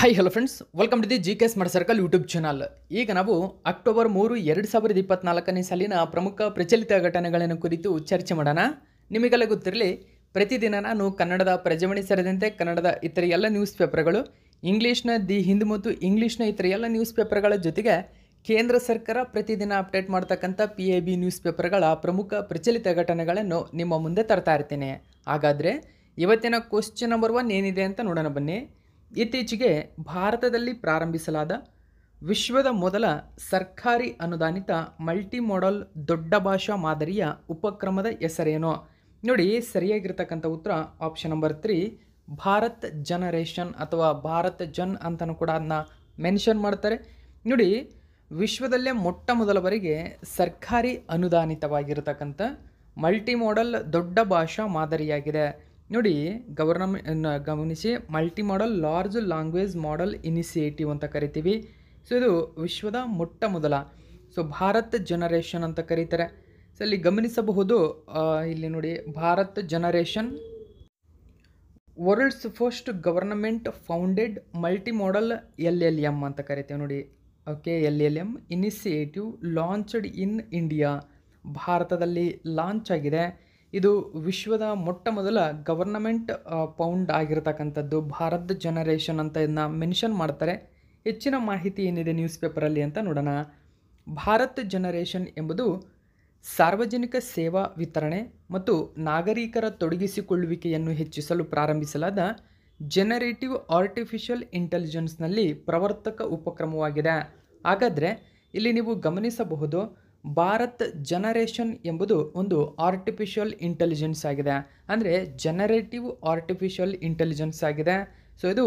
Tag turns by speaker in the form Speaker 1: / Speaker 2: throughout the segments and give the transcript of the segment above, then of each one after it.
Speaker 1: hi hello friends welcome to the G K smart circle YouTube channel ಈಗ ನಾವು October ಮೂರು ಎರಡು ಸಾವಿರದ ಇಪ್ಪತ್ನಾಲ್ಕನೇ ಸಾಲಿನ ಪ್ರಮುಖ ಪ್ರಚಲಿತ ಘಟನೆಗಳನ್ನು ಕುರಿತು ಚರ್ಚೆ ಮಾಡೋಣ ನಿಮಗೆಲ್ಲ ಗೊತ್ತಿರಲಿ ಪ್ರತಿದಿನ ನಾನು ಕನ್ನಡದ ಪ್ರಜಮಣಿ ಸೇರಿದಂತೆ ಕನ್ನಡದ ಇತರ ಎಲ್ಲ ನ್ಯೂಸ್ ಪೇಪರ್ಗಳು ಇಂಗ್ಲೀಷ್ನ ದಿ ಹಿಂದ್ ಮತ್ತು ಇಂಗ್ಲೀಷ್ನ ಇತರ ಎಲ್ಲ ನ್ಯೂಸ್ ಪೇಪರ್ಗಳ ಜೊತೆಗೆ ಕೇಂದ್ರ ಸರ್ಕಾರ ಪ್ರತಿದಿನ ಅಪ್ಡೇಟ್ ಮಾಡ್ತಕ್ಕಂಥ ಪಿ ಎ ಬಿ ನ್ಯೂಸ್ ಪೇಪರ್ಗಳ ಪ್ರಮುಖ ಪ್ರಚಲಿತ ಘಟನೆಗಳನ್ನು ನಿಮ್ಮ ಮುಂದೆ ತರ್ತಾ ಇರ್ತೀನಿ ಹಾಗಾದರೆ ಇವತ್ತಿನ ಕ್ವಶನ್ ನಂಬರ್ ಒನ್ ಏನಿದೆ ಅಂತ ನೋಡೋಣ ಬನ್ನಿ ಇತ್ತೀಚೆಗೆ ಭಾರತದಲ್ಲಿ ಪ್ರಾರಂಭಿಸಲಾದ ವಿಶ್ವದ ಮೊದಲ ಸರ್ಕಾರಿ ಅನುದಾನಿತ ಮಲ್ಟಿ ಮೋಡಲ್ ದೊಡ್ಡ ಭಾಷಾ ಮಾದರಿಯ ಉಪಕ್ರಮದ ಹೆಸರೇನು ನೋಡಿ ಸರಿಯಾಗಿರ್ತಕ್ಕಂಥ ಉತ್ತರ option number three Bharat generation ಅಥವಾ ಭಾರತ್ ಜನ್ ಅಂತಲೂ ಕೂಡ ಅದನ್ನ ಮೆನ್ಷನ್ ಮಾಡ್ತಾರೆ ನೋಡಿ ವಿಶ್ವದಲ್ಲೇ ಮೊಟ್ಟ ಮೊದಲ ಬಾರಿಗೆ ಸರ್ಕಾರಿ ಅನುದಾನಿತವಾಗಿರತಕ್ಕಂಥ ಮಲ್ಟಿ ಮೋಡಲ್ ದೊಡ್ಡ ಭಾಷಾ ಮಾದರಿಯಾಗಿದೆ ನೋಡಿ ಗವರ್ನಮ್ ಗಮನಿಸಿ multi model large language model initiative ಅಂತ ಕರಿತೀವಿ ಸೊ ಇದು ವಿಶ್ವದ ಮೊಟ್ಟ ಮೊದಲ ಸೊ ಭಾರತ್ ಜನರೇಷನ್ ಅಂತ ಕರೀತಾರೆ ಸೊ ಇಲ್ಲಿ ಗಮನಿಸಬಹುದು ಇಲ್ಲಿ ನೋಡಿ Bharat generation world's first government founded multi model L L M ಅಂತ ಕರಿತೀವಿ ನೋಡಿ okay L L M initiative launched in India ಭಾರತದಲ್ಲಿ ಲಾಂಚ್ ಆಗಿದೆ ಇದು ವಿಶ್ವದ ಮೊಟ್ಟ ಮೊದಲ ಗವರ್ನಮೆಂಟ್ ಪೌಂಡ್ ಆಗಿರತಕ್ಕಂಥದ್ದು ಭಾರತ್ ಜನರೇಷನ್ ಅಂತ ಇದನ್ನ ಮೆನ್ಷನ್ ಮಾಡ್ತಾರೆ ಹೆಚ್ಚಿನ ಮಾಹಿತಿ ಏನಿದೆ ನ್ಯೂಸ್ ಪೇಪರಲ್ಲಿ ಅಂತ ನೋಡೋಣ ಭಾರತ್ ಜನರೇಷನ್ ಎಂಬುದು ಸಾರ್ವಜನಿಕ ಸೇವಾ ವಿತರಣೆ ಮತ್ತು ನಾಗರಿಕರ ತೊಡಗಿಸಿಕೊಳ್ಳುವಿಕೆಯನ್ನು ಹೆಚ್ಚಿಸಲು ಪ್ರಾರಂಭಿಸಲಾದ ಜನರೇಟಿವ್ ಆರ್ಟಿಫಿಷಿಯಲ್ ಇಂಟೆಲಿಜೆನ್ಸ್ನಲ್ಲಿ ಪ್ರವರ್ತಕ ಉಪಕ್ರಮವಾಗಿದೆ ಹಾಗಾದರೆ ಇಲ್ಲಿ ನೀವು ಗಮನಿಸಬಹುದು ಭಾರತ್ ಜನರೇಷನ್ ಎಂಬುದು ಒಂದು ಆರ್ಟಿಫಿಷಿಯಲ್ ಇಂಟೆಲಿಜೆನ್ಸ್ ಆಗಿದೆ ಅಂದರೆ ಜನರೇಟಿವ್ ಆರ್ಟಿಫಿಷಿಯಲ್ ಇಂಟೆಲಿಜೆನ್ಸ್ ಆಗಿದೆ ಸೊ ಇದು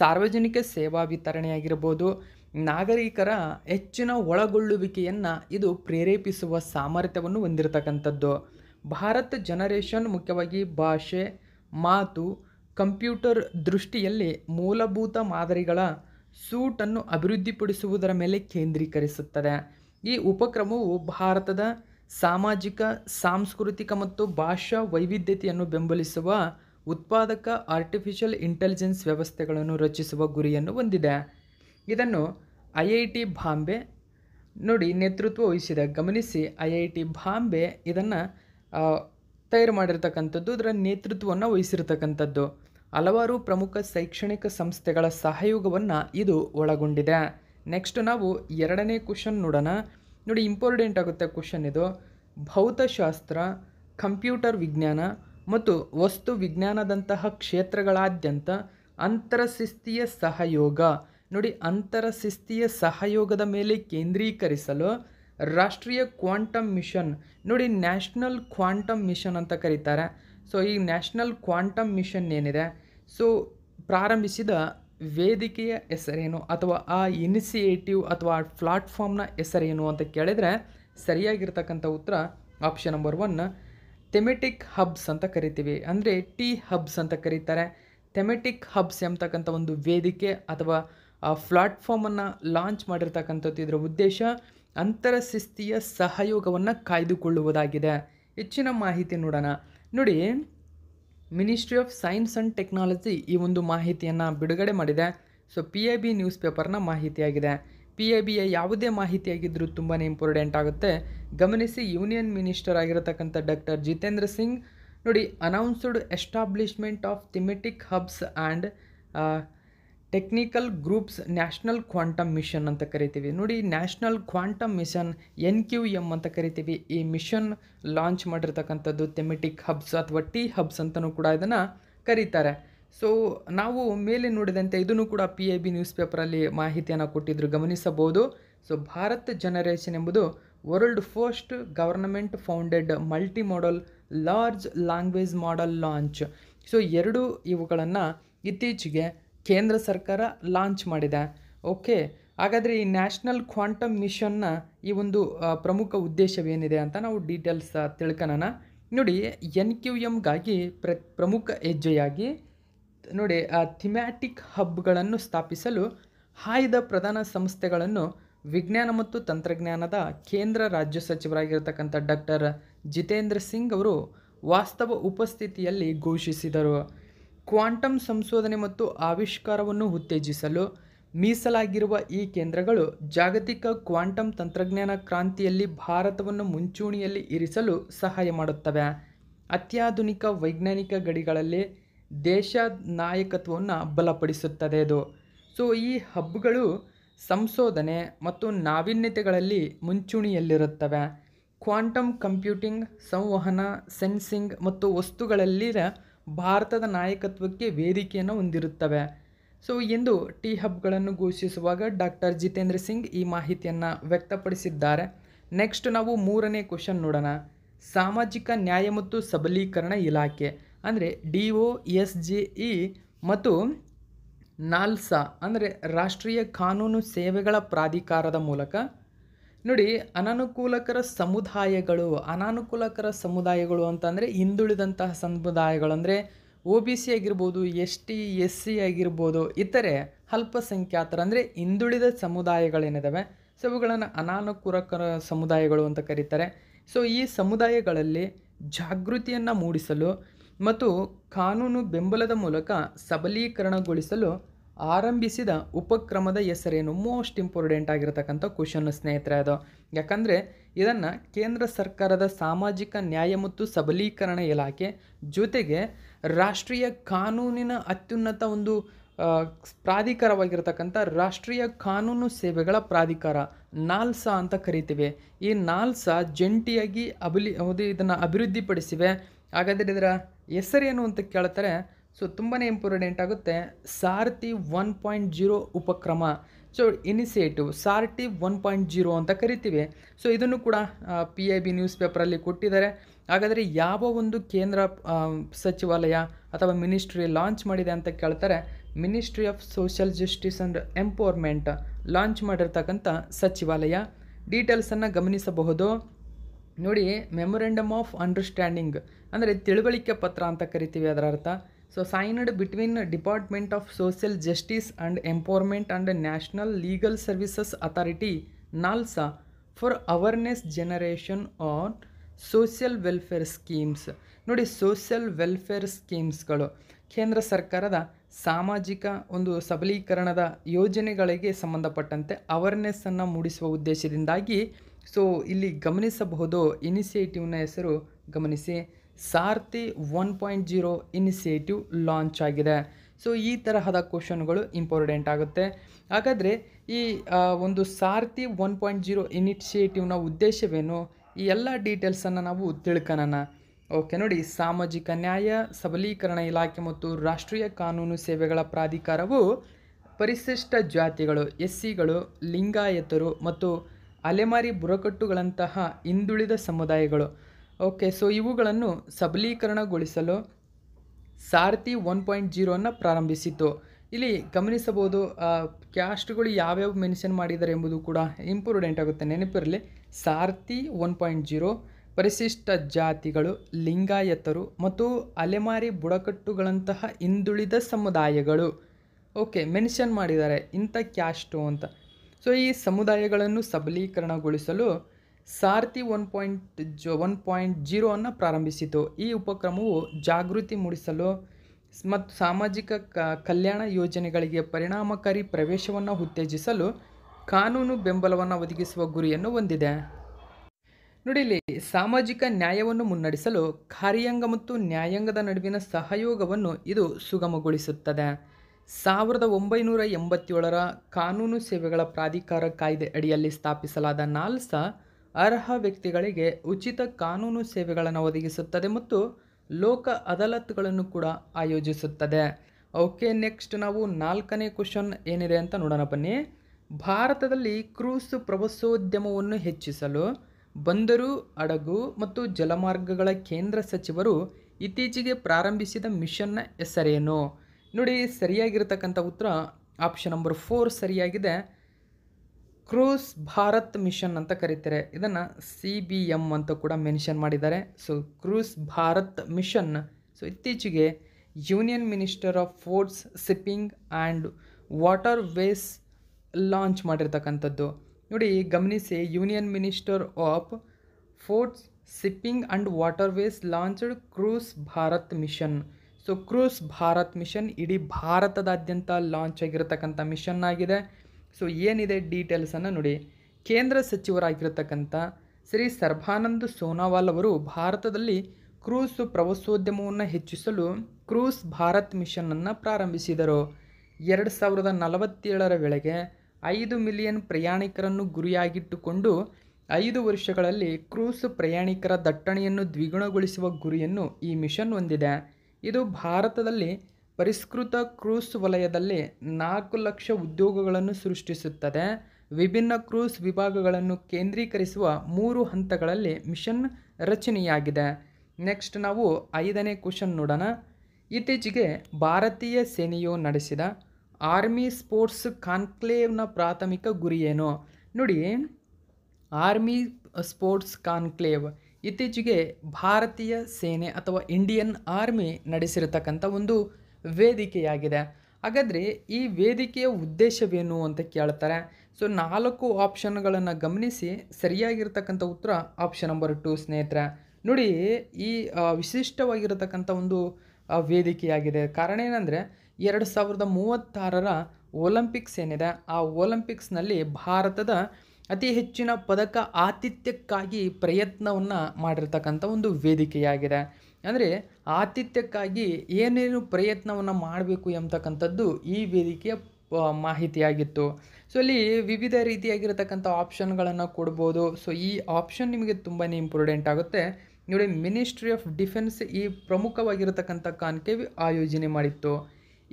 Speaker 1: ಸಾರ್ವಜನಿಕ ಸೇವಾ ವಿತರಣೆಯಾಗಿರ್ಬೋದು ನಾಗರಿಕರ ಹೆಚ್ಚಿನ ಒಳಗೊಳ್ಳುವಿಕೆಯನ್ನು ಇದು ಪ್ರೇರೇಪಿಸುವ ಸಾಮರ್ಥ್ಯವನ್ನು ಹೊಂದಿರತಕ್ಕಂಥದ್ದು ಭಾರತ್ ಜನರೇಷನ್ ಮುಖ್ಯವಾಗಿ ಭಾಷೆ ಮಾತು ಕಂಪ್ಯೂಟರ್ ದೃಷ್ಟಿಯಲ್ಲಿ ಮೂಲಭೂತ ಮಾದರಿಗಳ ಸೂಟನ್ನು ಅಭಿವೃದ್ಧಿಪಡಿಸುವುದರ ಮೇಲೆ ಕೇಂದ್ರೀಕರಿಸುತ್ತದೆ ಈ ಉಪಕ್ರಮವು ಭಾರತದ ಸಾಮಾಜಿಕ ಸಾಂಸ್ಕೃತಿಕ ಮತ್ತು ಭಾಷಾ ವೈವಿಧ್ಯತೆಯನ್ನು ಬೆಂಬಲಿಸುವ ಉತ್ಪಾದಕ ಆರ್ಟಿಫಿಷಿಯಲ್ ಇಂಟೆಲಿಜೆನ್ಸ್ ವ್ಯವಸ್ಥೆಗಳನ್ನು ರಚಿಸುವ ಗುರಿಯನ್ನು ಹೊಂದಿದೆ ಇದನ್ನು ಐ ಐ ಟಿ ಬಾಂಬೆ ನೋಡಿ ನೇತೃತ್ವ ವಹಿಸಿದೆ ಗಮನಿಸಿ ಐ ಐ ಟಿ ಬಾಂಬೆ ಇದನ್ನು ತಯಾರು ಮಾಡಿರ್ತಕ್ಕಂಥದ್ದು ಇದರ ನೇತೃತ್ವವನ್ನು ವಹಿಸಿರ್ತಕ್ಕಂಥದ್ದು ಹಲವಾರು ಪ್ರಮುಖ ಶೈಕ್ಷಣಿಕ ಸಂಸ್ಥೆಗಳ ಸಹಯೋಗವನ್ನು ಇದು ಒಳಗೊಂಡಿದೆ ನೆಕ್ಸ್ಟ್ ನಾವು ಎರಡನೇ ಕ್ವಶನ್ ನೋಡೋಣ ನೋಡಿ ಇಂಪಾರ್ಟೆಂಟ್ ಆಗುತ್ತೆ ಕ್ವಶನ್ ಇದು ಭೌತಶಾಸ್ತ್ರ ಕಂಪ್ಯೂಟರ್ ವಿಜ್ಞಾನ ಮತ್ತು ವಸ್ತು ವಿಜ್ಞಾನದಂತಹ ಕ್ಷೇತ್ರಗಳಾದ್ಯಂತ ಅಂತರಶಿಸ್ತೀಯ ಸಹಯೋಗ ನೋಡಿ ಅಂತರಶಿಸ್ತೀಯ ಸಹಯೋಗದ ಮೇಲೆ ಕೇಂದ್ರೀಕರಿಸಲು ರಾಷ್ಟ್ರೀಯ ಕ್ವಾಂಟಮ್ ಮಿಷನ್ ನೋಡಿ ನ್ಯಾಷನಲ್ ಕ್ವಾಂಟಮ್ ಮಿಷನ್ ಅಂತ ಕರೀತಾರೆ ಸೊ ಈ ನ್ಯಾಷನಲ್ ಕ್ವಾಂಟಮ್ ಮಿಷನ್ ಏನಿದೆ ಸೊ ಪ್ರಾರಂಭಿಸಿದ ವೇದಿಕೆಯ ಹೆಸರೇನು ಅಥವಾ ಆ ಇನಿಷಿಯೇಟಿವ್ ಅಥವಾ ಆ ಪ್ಲಾಟ್ಫಾರ್ಮ್ನ ಹೆಸರೇನು ಅಂತ ಕೇಳಿದರೆ ಸರಿಯಾಗಿರ್ತಕ್ಕಂಥ ಉತ್ತರ option number one thematic hubs ಅಂತ ಕರಿತೀವಿ ಅಂದರೆ ಟಿ ಹಬ್ಸ್ ಅಂತ ಕರೀತಾರೆ ಥೆಮೆಟಿಕ್ ಹಬ್ಸ್ ಎಂಬತಕ್ಕಂಥ ಒಂದು ವೇದಿಕೆ ಅಥವಾ ಆ ಪ್ಲಾಟ್ಫಾರ್ಮನ್ನು ಲಾಂಚ್ ಮಾಡಿರ್ತಕ್ಕಂಥದ್ದು ಇದರ ಉದ್ದೇಶ ಶಿಸ್ತಿಯ ಸಹಯೋಗವನ್ನು ಕಾಯ್ದುಕೊಳ್ಳುವುದಾಗಿದೆ ಹೆಚ್ಚಿನ ಮಾಹಿತಿ ನೋಡೋಣ ನೋಡಿ ministry of science and technology ಈ ಒಂದು ಮಾಹಿತಿಯನ್ನು ಬಿಡುಗಡೆ ಮಾಡಿದೆ so P I B news ಪೇಪರ್ನ ಮಾಹಿತಿಯಾಗಿದೆ ಪಿ ಐ ಬಿಯ ಯಾವುದೇ ಮಾಹಿತಿಯಾಗಿದ್ದರೂ ತುಂಬಾ ಇಂಪಾರ್ಟೆಂಟ್ ಆಗುತ್ತೆ ಗಮನಿಸಿ ಯೂನಿಯನ್ ಮಿನಿಸ್ಟರ್ ಆಗಿರತಕ್ಕಂಥ ಡಾಕ್ಟರ್ ಜಿತೇಂದ್ರ ಸಿಂಗ್ ನೋಡಿ announced establishment of thematic hubs and technical groups national quantum mission ಅಂತ ಕರಿತೀವಿ ನೋಡಿ national quantum mission N Q M ಅಂತ ಕರಿತೀವಿ ಈ ಮಿಷನ್ ಲಾಂಚ್ ಮಾಡಿರ್ತಕ್ಕಂಥದ್ದು ಥೆಮೆಟಿಕ್ ಹಬ್ಸ್ ಅಥವಾ ಟಿ ಹಬ್ಸ್ ಅಂತಲೂ ಕೂಡ ಇದನ್ನು ಕರೀತಾರೆ ಸೊ ನಾವು ಮೇಲೆ ನೋಡಿದಂತೆ ಇದನ್ನು ಕೂಡ ಪಿ ಎ ಬಿ ನ್ಯೂಸ್ ಪೇಪರಲ್ಲಿ ಮಾಹಿತಿಯನ್ನು ಕೊಟ್ಟಿದ್ದರು ಗಮನಿಸಬಹುದು ಸೊ ಭಾರತ್ ಜನರೇಷನ್ ಎಂಬುದು world first government founded multi model large language model launch so ಎರಡು ಇವುಗಳನ್ನು ಇತ್ತೀಚೆಗೆ ಕೇಂದ್ರ ಸರ್ಕಾರ ಲಾಂಚ್ ಮಾಡಿದೆ ಓಕೆ ಹಾಗಾದರೆ ಈ ನ್ಯಾಷನಲ್ ಕ್ವಾಂಟಮ್ ಮಿಷನ್ನ ಈ ಒಂದು ಪ್ರಮುಖ ಉದ್ದೇಶವೇನಿದೆ ಅಂತ ನಾವು ಡೀಟೇಲ್ಸ್ ತಿಳ್ಕೊಳ ನೋಡಿ ಎನ್ ಕ್ಯೂ ಎಮ್ಗಾಗಿ ಪ್ರ ಪ್ರಮುಖ ಹೆಜ್ಜೆಯಾಗಿ ನೋಡಿ ಥಿಮ್ಯಾಟಿಕ್ ಹಬ್ಗಳನ್ನು ಸ್ಥಾಪಿಸಲು ಆಯ್ದ ಪ್ರಧಾನ ಸಂಸ್ಥೆಗಳನ್ನು ವಿಜ್ಞಾನ ಮತ್ತು ತಂತ್ರಜ್ಞಾನದ ಕೇಂದ್ರ ರಾಜ್ಯ ಸಚಿವರಾಗಿರ್ತಕ್ಕಂಥ ಡಾಕ್ಟರ್ ಜಿತೇಂದ್ರ ಸಿಂಗ್ ಅವರು ವಾಸ್ತವ ಉಪಸ್ಥಿತಿಯಲ್ಲಿ ಘೋಷಿಸಿದರು ಕ್ವಾಂಟಮ್ ಸಂಶೋಧನೆ ಮತ್ತು ಆವಿಷ್ಕಾರವನ್ನು ಉತ್ತೇಜಿಸಲು ಮೀಸಲಾಗಿರುವ ಈ ಕೇಂದ್ರಗಳು ಜಾಗತಿಕ ಕ್ವಾಂಟಮ್ ತಂತ್ರಜ್ಞಾನ ಕ್ರಾಂತಿಯಲ್ಲಿ ಭಾರತವನ್ನು ಮುಂಚೂಣಿಯಲ್ಲಿ ಇರಿಸಲು ಸಹಾಯ ಮಾಡುತ್ತವೆ ಅತ್ಯಾಧುನಿಕ ವೈಜ್ಞಾನಿಕ ಗಡಿಗಳಲ್ಲಿ ದೇಶ ನಾಯಕತ್ವವನ್ನು ಬಲಪಡಿಸುತ್ತದೆ ಇದು ಸೊ ಈ ಹಬ್ಗಳು ಸಂಶೋಧನೆ ಮತ್ತು ನಾವೀನ್ಯತೆಗಳಲ್ಲಿ ಮುಂಚೂಣಿಯಲ್ಲಿರುತ್ತವೆ ಕ್ವಾಂಟಮ್ ಕಂಪ್ಯೂಟಿಂಗ್ ಸಂವಹನ ಸೆನ್ಸಿಂಗ್ ಮತ್ತು ವಸ್ತುಗಳಲ್ಲಿರ ಭಾರತದ ನಾಯಕತ್ವಕ್ಕೆ ವೇದಿಕೆಯನ್ನು ಹೊಂದಿರುತ್ತವೆ ಸೊ ಎಂದು ಟಿ ಹಬ್ಗಳನ್ನು ಘೋಷಿಸುವಾಗ ಡಾಕ್ಟರ್ ಜಿತೇಂದ್ರ ಸಿಂಗ್ ಈ ಮಾಹಿತಿಯನ್ನು ವ್ಯಕ್ತಪಡಿಸಿದ್ದಾರೆ ನೆಕ್ಸ್ಟ್ ನಾವು ಮೂರನೇ ಕ್ವಶನ್ ನೋಡೋಣ ಸಾಮಾಜಿಕ ನ್ಯಾಯ ಮತ್ತು ಸಬಲೀಕರಣ ಇಲಾಖೆ ಅಂದರೆ D O S G E e ಮತ್ತು ನಾಲ್ಸಾ ಅಂದರೆ ರಾಷ್ಟ್ರೀಯ ಕಾನೂನು ಸೇವೆಗಳ ಪ್ರಾಧಿಕಾರದ ಮೂಲಕ ನೋಡಿ ಅನಾನುಕೂಲಕರ ಸಮುದಾಯಗಳು ಅನಾನುಕೂಲಕರ ಸಮುದಾಯಗಳು ಅಂತಂದರೆ ಹಿಂದುಳಿದಂತಹ ಸಮುದಾಯಗಳಂದರೆ ಒ ಬಿ ಸಿ ಆಗಿರ್ಬೋದು ಎಸ್ ಟಿ ಎಸ್ ಸಿ ಆಗಿರ್ಬೋದು ಇತರೆ ಅಲ್ಪಸಂಖ್ಯಾತರ ಅಂದರೆ ಹಿಂದುಳಿದ ಸಮುದಾಯಗಳೇನಿದ್ದಾವೆ ಸೊ ಅವುಗಳನ್ನು ಅನಾನುಕೂಲಕರ ಸಮುದಾಯಗಳು ಅಂತ ಕರೀತಾರೆ ಸೊ ಈ ಸಮುದಾಯಗಳಲ್ಲಿ ಜಾಗೃತಿಯನ್ನು ಮೂಡಿಸಲು ಮತ್ತು ಕಾನೂನು ಬೆಂಬಲದ ಮೂಲಕ ಸಬಲೀಕರಣಗೊಳಿಸಲು ಆರಂಭಿಸಿದ ಉಪಕ್ರಮದ ಹೆಸರೇನು ಮೋಸ್ಟ್ ಇಂಪಾರ್ಟೆಂಟ್ ಆಗಿರತಕ್ಕಂಥ ಕ್ವಶನ್ ಸ್ನೇಹಿತರೆ ಅದು ಯಾಕಂದರೆ ಇದನ್ನು ಕೇಂದ್ರ ಸರ್ಕಾರದ ಸಾಮಾಜಿಕ ನ್ಯಾಯ ಮತ್ತು ಸಬಲೀಕರಣ ಇಲಾಖೆ ಜೊತೆಗೆ ರಾಷ್ಟ್ರೀಯ ಕಾನೂನಿನ ಅತ್ಯುನ್ನತ ಒಂದು ಪ್ರಾಧಿಕಾರವಾಗಿರತಕ್ಕಂಥ ರಾಷ್ಟ್ರೀಯ ಕಾನೂನು ಸೇವೆಗಳ ಪ್ರಾಧಿಕಾರ ನಾಲ್ಸಾ ಅಂತ ಕರಿತೀವಿ ಈ ನಾಲ್ಸಾ ಜಂಟಿಯಾಗಿ ಅಬಲಿ ಇದನ್ನು ಅಭಿವೃದ್ಧಿಪಡಿಸಿವೆ ಹಾಗಾದರೆ ಇದರ ಹೆಸರೇನು ಅಂತ ಕೇಳ್ತಾರೆ ಸೊ ತುಂಬಾ ಇಂಪಾರ್ಟೆಂಟ್ ಆಗುತ್ತೆ ಸಾರಥಿ ಒನ್ ಪಾಯಿಂಟ್ ಜೀರೋ ಉಪಕ್ರಮ so initiative Saarthi one point zero ಅಂತ ಕರಿತೀವಿ ಸೊ ಇದನ್ನು ಕೂಡ ಪಿ ಐ ಬಿ ನ್ಯೂಸ್ ಪೇಪರಲ್ಲಿ ಕೊಟ್ಟಿದ್ದಾರೆ ಹಾಗಾದರೆ ಯಾವ ಒಂದು ಕೇಂದ್ರ ಸಚಿವಾಲಯ ಅಥವಾ ಮಿನಿಸ್ಟ್ರಿ ಲಾಂಚ್ ಮಾಡಿದೆ ಅಂತ ಕೇಳ್ತಾರೆ ministry of social justice and empowerment launch ಮಾಡಿರ್ತಕ್ಕಂಥ ಸಚಿವಾಲಯ ಡೀಟೇಲ್ಸನ್ನು ಗಮನಿಸಬಹುದು ನೋಡಿ ಮೆಮೊರೆಂಡಮ್ ಆಫ್ ಅಂಡರ್ಸ್ಟ್ಯಾಂಡಿಂಗ್ ಅಂದರೆ ತಿಳುವಳಿಕೆ ಪತ್ರ ಅಂತ ಕರಿತೀವಿ ಅದರ ಅರ್ಥ so signed between department of social justice and empowerment and national legal services authority NALSA for awareness generation on social welfare schemes ನೋಡಿ ಸೋಷಿಯಲ್ ವೆಲ್ಫೇರ್ ಸ್ಕೀಮ್ಸ್ಗಳು ಕೇಂದ್ರ ಸರ್ಕಾರದ ಸಾಮಾಜಿಕ ಒಂದು ಸಬಲೀಕರಣದ ಯೋಜನೆಗಳಿಗೆ ಸಂಬಂಧಪಟ್ಟಂತೆ ಅವೇರ್ನೆಸ್ಸನ್ನು ಮೂಡಿಸುವ ಉದ್ದೇಶದಿಂದಾಗಿ ಸೊ ಇಲ್ಲಿ ಗಮನಿಸಬಹುದು ಇನಿಷಿಯೇಟಿವ್ನ ಹೆಸರು ಗಮನಿಸಿ Saarthi one point zero initiative launch ಆಗಿದೆ ಸೊ ಈ ತರಹದ ಕ್ವಶನ್ಗಳು ಇಂಪಾರ್ಟೆಂಟ್ ಆಗುತ್ತೆ ಹಾಗಾದರೆ ಈ ಒಂದು ಸಾರ್ಥಿ ಒನ್ ಪಾಯಿಂಟ್ ಜೀರೋ ಇನಿಷಿಯೇಟಿವ್ನ ಉದ್ದೇಶವೇನು ಈ ಎಲ್ಲ ಡೀಟೇಲ್ಸನ್ನು ನಾವು ತಿಳ್ಕೊಳ್ಳೋಣ ಓಕೆ ನೋಡಿ ಸಾಮಾಜಿಕ ನ್ಯಾಯ ಸಬಲೀಕರಣ ಇಲಾಖೆ ಮತ್ತು ರಾಷ್ಟ್ರೀಯ ಕಾನೂನು ಸೇವೆಗಳ ಪ್ರಾಧಿಕಾರವು ಪರಿಶಿಷ್ಟ ಜಾತಿಗಳು ಎಸ್ ಸಿಗಳು ಲಿಂಗಾಯತರು ಮತ್ತು ಅಲೆಮಾರಿ ಬುಡಕಟ್ಟುಗಳಂತಹ ಹಿಂದುಳಿದ ಸಮುದಾಯಗಳು ಓಕೆ ಸೊ ಇವುಗಳನ್ನು ಸಬಲೀಕರಣಗೊಳಿಸಲು ಸಾರಥಿ ಒನ್ ಪಾಯಿಂಟ್ ಜೀರೋನ ಪ್ರಾರಂಭಿಸಿತು ಇಲ್ಲಿ ಗಮನಿಸಬಹುದು ಕ್ಯಾಸ್ಟ್ಗಳು ಯಾವ್ಯಾವ ಮೆನ್ಷನ್ ಮಾಡಿದ್ದಾರೆ ಎಂಬುದು ಕೂಡ ಇಂಪಾರ್ಟೆಂಟ್ ಆಗುತ್ತೆ ನೆನಪಿರಲಿ ಸಾರಥಿ ಒನ್ ಪಾಯಿಂಟ್ ಜೀರೋ ಪರಿಶಿಷ್ಟ ಜಾತಿಗಳು ಲಿಂಗಾಯತರು ಮತ್ತು ಅಲೆಮಾರಿ ಬುಡಕಟ್ಟುಗಳಂತಹ ಹಿಂದುಳಿದ ಸಮುದಾಯಗಳು ಓಕೆ ಮೆನ್ಷನ್ ಮಾಡಿದ್ದಾರೆ ಇಂಥ ಕ್ಯಾಸ್ಟು ಅಂತ ಸೊ ಈ ಸಮುದಾಯಗಳನ್ನು ಸಬಲೀಕರಣಗೊಳಿಸಲು Saarthi one point zero one point ಜೀರೋವನ್ನು ಪ್ರಾರಂಭಿಸಿತು ಈ ಉಪಕ್ರಮವು ಜಾಗೃತಿ ಮೂಡಿಸಲು ಮತ್ತು ಸಾಮಾಜಿಕ ಕಲ್ಯಾಣ ಯೋಜನೆಗಳಿಗೆ ಪರಿಣಾಮಕಾರಿ ಪ್ರವೇಶವನ್ನು ಉತ್ತೇಜಿಸಲು ಕಾನೂನು ಬೆಂಬಲವನ್ನು ಒದಗಿಸುವ ಗುರಿಯನ್ನು ಹೊಂದಿದೆ ನೋಡಿಲಿ ಸಾಮಾಜಿಕ ನ್ಯಾಯವನ್ನು ಮುನ್ನಡೆಸಲು ಕಾರ್ಯಾಂಗ ಮತ್ತು ನ್ಯಾಯಾಂಗದ ನಡುವಿನ ಸಹಯೋಗವನ್ನು ಇದು ಸುಗಮಗೊಳಿಸುತ್ತದೆ ಸಾವಿರದ ಒಂಬೈನೂರ ಎಂಬತ್ತೇಳರ ಕಾನೂನು ಸೇವೆಗಳ ಪ್ರಾಧಿಕಾರ ಕಾಯ್ದೆ ಅಡಿಯಲ್ಲಿ ಸ್ಥಾಪಿಸಲಾದ ನಾಲ್ಸಾ ಅರ್ಹ ವ್ಯಕ್ತಿಗಳಿಗೆ ಉಚಿತ ಕಾನೂನು ಸೇವೆಗಳನ್ನು ಒದಗಿಸುತ್ತದೆ ಮತ್ತು ಲೋಕ ಅದಾಲತ್ಗಳನ್ನು ಕೂಡ ಆಯೋಜಿಸುತ್ತದೆ ಓಕೆ ನೆಕ್ಸ್ಟ್ ನಾವು ನಾಲ್ಕನೇ ಕ್ವಶನ್ ಏನಿದೆ ಅಂತ ನೋಡೋಣ ಬನ್ನಿ ಭಾರತದಲ್ಲಿ ಕ್ರೂಸ್ ಪ್ರವಾಸೋದ್ಯಮವನ್ನು ಹೆಚ್ಚಿಸಲು ಬಂದರು ಹಡಗು ಮತ್ತು ಜಲಮಾರ್ಗಗಳ ಕೇಂದ್ರ ಸಚಿವರು ಇತ್ತೀಚೆಗೆ ಪ್ರಾರಂಭಿಸಿದ ಮಿಷನ್ನ ಹೆಸರೇನು ನೋಡಿ ಸರಿಯಾಗಿರ್ತಕ್ಕಂಥ ಉತ್ತರ ಆಪ್ಷನ್ ನಂಬರ್ ಫೋರ್ ಸರಿಯಾಗಿದೆ ಕ್ರೂಸ್ ಭಾರತ್ ಮಿಷನ್ ಅಂತ ಕರೀತಾರೆ ಇದನ್ನು ಸಿ ಬಿ ಎಮ್ ಅಂತ ಕೂಡ ಮೆನ್ಷನ್ ಮಾಡಿದ್ದಾರೆ so cruise Bharat mission so ಇತ್ತೀಚೆಗೆ union minister of ports shipping and waterways launch ಮಾಡಿರ್ತಕ್ಕಂಥದ್ದು ನೋಡಿ ಗಮನಿಸಿ union minister of ports shipping and waterways launched cruise Bharat mission so cruise Bharat mission ಇಡೀ ಭಾರತದಾದ್ಯಂತ launch ಆಗಿರತಕ್ಕಂಥ ಮಿಷನ್ ಆಗಿದೆ ಸೊ ಏನಿದೆ ಡೀಟೇಲ್ಸನ್ನು ನೋಡಿ ಕೇಂದ್ರ ಸಚಿವರಾಗಿರತಕ್ಕಂಥ ಶ್ರೀ ಸರ್ಬಾನಂದ್ ಸೋನೋವಾಲ್ ಅವರು ಭಾರತದಲ್ಲಿ ಕ್ರೂಸ್ ಪ್ರವಾಸೋದ್ಯಮವನ್ನು ಹೆಚ್ಚಿಸಲು ಕ್ರೂಸ್ ಭಾರತ್ ಮಿಷನನ್ನು ಪ್ರಾರಂಭಿಸಿದರು ಎರಡು ಸಾವಿರದ ನಲವತ್ತೇಳರ ವೇಳೆಗೆ ಐದು ಮಿಲಿಯನ್ ಪ್ರಯಾಣಿಕರನ್ನು ಗುರಿಯಾಗಿಟ್ಟುಕೊಂಡು ಐದು ವರ್ಷಗಳಲ್ಲಿ ಕ್ರೂಸ್ ಪ್ರಯಾಣಿಕರ ದಟ್ಟಣೆಯನ್ನು ದ್ವಿಗುಣಗೊಳಿಸುವ ಗುರಿಯನ್ನು ಈ ಮಿಷನ್ ಹೊಂದಿದೆ ಇದು ಭಾರತದಲ್ಲಿ ಪರಿಷ್ಕೃತ ಕ್ರೂಸ್ ವಲಯದಲ್ಲಿ ನಾಲ್ಕು ಲಕ್ಷ ಉದ್ಯೋಗಗಳನ್ನು ಸೃಷ್ಟಿಸುತ್ತದೆ ವಿಭಿನ್ನ ಕ್ರೂಸ್ ವಿಭಾಗಗಳನ್ನು ಕೇಂದ್ರೀಕರಿಸುವ ಮೂರು ಹಂತಗಳಲ್ಲಿ ಮಿಷನ್ ರಚನೆಯಾಗಿದೆ ನೆಕ್ಸ್ಟ್ ನಾವು ಐದನೇ ಕ್ವಶನ್ ನೋಡೋಣ ಇತ್ತೀಚೆಗೆ ಭಾರತೀಯ ಸೇನೆಯು ನಡೆಸಿದ ಆರ್ಮಿ ಸ್ಪೋರ್ಟ್ಸ್ ಕಾನ್ಕ್ಲೇವ್ನ ಪ್ರಾಥಮಿಕ ಗುರಿಯೇನು ನೋಡಿ ಆರ್ಮಿ ಸ್ಪೋರ್ಟ್ಸ್ ಕಾನ್ಕ್ಲೇವ್ ಇತ್ತೀಚೆಗೆ ಭಾರತೀಯ ಸೇನೆ ಅಥವಾ ಇಂಡಿಯನ್ ಆರ್ಮಿ ನಡೆಸಿರತಕ್ಕಂಥ ಒಂದು ವೇದಿಕೆಯಾಗಿದೆ ಹಾಗಾದರೆ ಈ ವೇದಿಕೆಯ ಉದ್ದೇಶವೇನು ಅಂತ ಕೇಳ್ತಾರೆ ಸೊ ನಾಲ್ಕು ಆಪ್ಷನ್ಗಳನ್ನು ಗಮನಿಸಿ ಸರಿಯಾಗಿರ್ತಕ್ಕಂಥ ಉತ್ತರ ಆಪ್ಷನ್ ನಂಬರ್ ಟು ಸ್ನೇಹಿತರೆ ನೋಡಿ ಈ ವಿಶಿಷ್ಟವಾಗಿರತಕ್ಕಂಥ ಒಂದು ವೇದಿಕೆಯಾಗಿದೆ ಕಾರಣ ಏನಂದರೆ ಎರಡು ಸಾವಿರದ ಮೂವತ್ತಾರರ ಒಲಿಂಪಿಕ್ಸ್ ಏನಿದೆ ಆ ಒಲಂಪಿಕ್ಸ್ನಲ್ಲಿ ಭಾರತದ ಅತಿ ಹೆಚ್ಚಿನ ಪದಕ ಆತಿಥ್ಯಕ್ಕಾಗಿ ಪ್ರಯತ್ನವನ್ನು ಮಾಡಿರ್ತಕ್ಕಂಥ ಒಂದು ವೇದಿಕೆಯಾಗಿದೆ ಅಂದರೆ ಆತಿಥ್ಯಕ್ಕಾಗಿ ಏನೇನು ಪ್ರಯತ್ನವನ್ನು ಮಾಡಬೇಕು ಎಂಬತಕ್ಕಂಥದ್ದು ಈ ವೇದಿಕೆಯ ಮಾಹಿತಿಯಾಗಿತ್ತು ಸೊ ಅಲ್ಲಿ ವಿವಿಧ ರೀತಿಯಾಗಿರತಕ್ಕಂಥ ಆಪ್ಷನ್ಗಳನ್ನು ಕೊಡ್ಬೋದು ಸೊ ಈ ಆಪ್ಷನ್ ನಿಮಗೆ ತುಂಬಾ ಇಂಪಾರ್ಟೆಂಟ್ ಆಗುತ್ತೆ ನೋಡಿ ಮಿನಿಸ್ಟ್ರಿ ಆಫ್ ಡಿಫೆನ್ಸ್ ಈ ಪ್ರಮುಖವಾಗಿರತಕ್ಕಂಥ ಕಾನ್ಕೇವ್ ಆಯೋಜನೆ ಮಾಡಿತ್ತು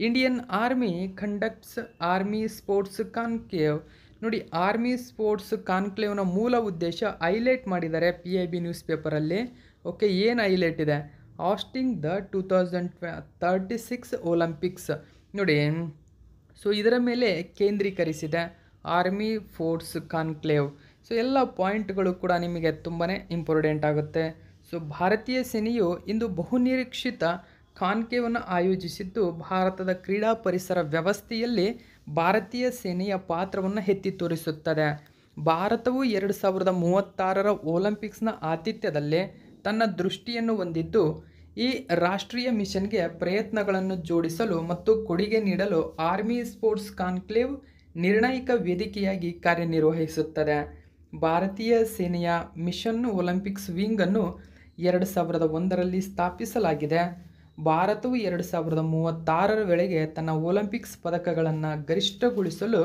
Speaker 1: Indian army conducts army sports conclave ನೋಡಿ ಆರ್ಮಿ ಸ್ಪೋರ್ಟ್ಸ್ ಕಾನ್ಕ್ಲೇವ್ನ ಮೂಲ ಉದ್ದೇಶ ಹೈಲೈಟ್ ಮಾಡಿದ್ದಾರೆ ಪಿ ಐ ಬಿ ನ್ಯೂಸ್ ಪೇಪರಲ್ಲಿ ಓಕೆ ಏನು ಹೈಲೈಟ್ ಇದೆ ಆಸ್ಟಿಂಗ್ ದ ಟೂ ತೌಸಂಡ್ ಟ್ವೆ ತರ್ಟಿ ಸಿಕ್ಸ್ ಒಲಂಪಿಕ್ಸ್ ನೋಡಿ ಸೊ ಇದರ ಮೇಲೆ ಕೇಂದ್ರೀಕರಿಸಿದೆ ಆರ್ಮಿ ಫೋರ್ಸ್ ಕಾನ್ಕ್ಲೇವ್ ಸೊ ಎಲ್ಲ ಪಾಯಿಂಟ್ಗಳು ಕೂಡ ನಿಮಗೆ ತುಂಬಾ ಇಂಪಾರ್ಟೆಂಟ್ ಆಗುತ್ತೆ ಸೊ ಭಾರತೀಯ ಸೇನೆಯು ಇಂದು ಬಹುನಿರೀಕ್ಷಿತ ಕಾನ್ಕೇವನ್ನು ಆಯೋಜಿಸಿದ್ದು ಭಾರತದ ಕ್ರೀಡಾ ಪರಿಸರ ವ್ಯವಸ್ಥೆಯಲ್ಲಿ ಭಾರತೀಯ ಸೇನೆಯ ಪಾತ್ರವನ್ನು ಎತ್ತಿ ತೋರಿಸುತ್ತದೆ ಭಾರತವು ಎರಡು ಸಾವಿರದ ಮೂವತ್ತಾರರ ಒಲಂಪಿಕ್ಸ್ನ ಆತಿಥ್ಯದಲ್ಲೇ ತನ್ನ ದೃಷ್ಟಿಯನ್ನು ಹೊಂದಿದ್ದು ಈ ರಾಷ್ಟ್ರೀಯ ಮಿಷನ್ಗೆ ಪ್ರಯತ್ನಗಳನ್ನು ಜೋಡಿಸಲು ಮತ್ತು ಕೊಡುಗೆ ನೀಡಲು ಆರ್ಮಿ ಸ್ಪೋರ್ಟ್ಸ್ ಕಾನ್ಕ್ಲೇವ್ ನಿರ್ಣಾಯಕ ವೇದಿಕೆಯಾಗಿ ಕಾರ್ಯನಿರ್ವಹಿಸುತ್ತದೆ ಭಾರತೀಯ ಸೇನೆಯ ಮಿಷನ್ ಒಲಿಂಪಿಕ್ಸ್ ವಿಂಗನ್ನು ಎರಡು ಸಾವಿರದ ಒಂದರಲ್ಲಿ ಸ್ಥಾಪಿಸಲಾಗಿದೆ ಭಾರತವು ಎರಡು ಸಾವಿರದ ಮೂವತ್ತಾರರ ವೇಳೆಗೆ ತನ್ನ ಒಲಿಂಪಿಕ್ಸ್ ಪದಕಗಳನ್ನು ಗರಿಷ್ಠಗೊಳಿಸಲು